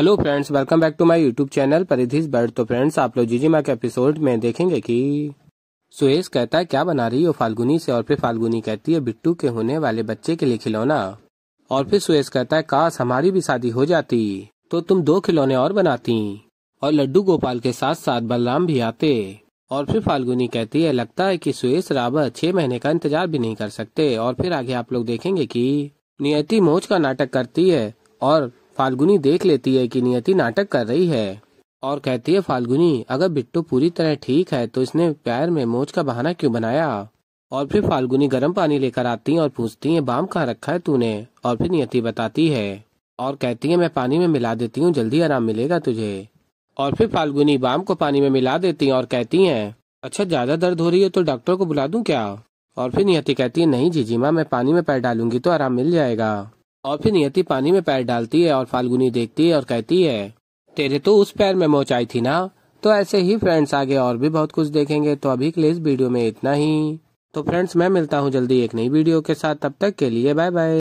hello friends welcome back to my YouTube channel परिधिस बर्ड तो फ्रेंड्स आप लोग जीजी मा के एपिसोड में देखेंगे कि सुहेश कहता है क्या बना रही हो फाल्गुनी से और फिर फाल्गुनी कहती है बिट्टू के होने वाले बच्चे के लिए खिलौना और फिर सुहेश कहता है काश हमारी भी शादी हो जाती तो तुम दो खिलौने और बनाती और लड्डू गोपाल के साथ साथ बलराम भी आते और फिर फाल्गुनी कहती है लगता है की सुहेश रावत छह महीने का इंतजार भी नहीं कर सकते और फिर आगे आप लोग देखेंगे की नियति मोज का नाटक करती है और फाल्गुनी देख लेती है कि नियति नाटक कर रही है और कहती है फाल्गुनी अगर बिट्टू पूरी तरह ठीक है तो इसने पैर में मोच का बहाना क्यों बनाया और फिर फाल्गुनी गर्म पानी लेकर आती है और पूछती है बाम कहाँ रखा है तूने और फिर नियति बताती है और कहती है मैं पानी में मिला देती हूँ जल्दी आराम मिलेगा तुझे और फिर फाल्गुनी बाम को पानी में मिला देती है और कहती है अच्छा ज्यादा दर्द हो रही है तो डॉक्टर को बुला दूं क्या और फिर नियति कहती है नहीं जीजीमा मैं पानी में पैर डालूंगी तो आराम मिल जाएगा और फिर नियति पानी में पैर डालती है और फाल्गुनी देखती है और कहती है तेरे तो उस पैर में मोच आई थी ना तो ऐसे ही फ्रेंड्स आगे और भी बहुत कुछ देखेंगे तो अभी के लिए इस वीडियो में इतना ही तो फ्रेंड्स मैं मिलता हूँ जल्दी एक नई वीडियो के साथ तब तक के लिए बाय बाय